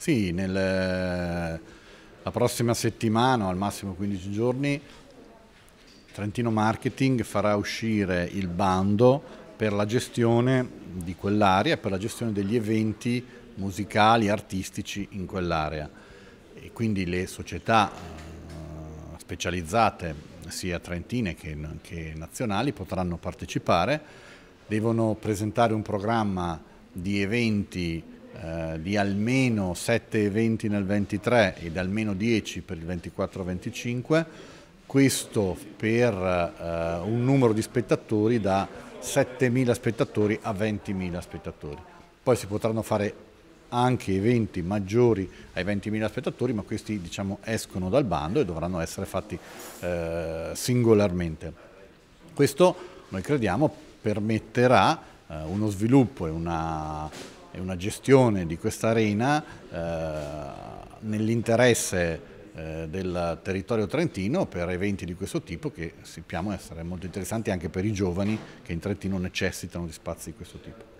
Sì, nel, la prossima settimana, al massimo 15 giorni, Trentino Marketing farà uscire il bando per la gestione di quell'area, per la gestione degli eventi musicali, artistici in quell'area. E quindi le società eh, specializzate, sia trentine che, che nazionali, potranno partecipare, devono presentare un programma di eventi eh, di almeno 7 eventi nel 23 ed almeno 10 per il 24-25, questo per eh, un numero di spettatori da 7.000 spettatori a 20.000 spettatori. Poi si potranno fare anche eventi maggiori ai 20.000 spettatori, ma questi diciamo, escono dal bando e dovranno essere fatti eh, singolarmente. Questo noi crediamo permetterà eh, uno sviluppo e una e una gestione di questa arena eh, nell'interesse eh, del territorio trentino per eventi di questo tipo che sappiamo essere molto interessanti anche per i giovani che in Trentino necessitano di spazi di questo tipo.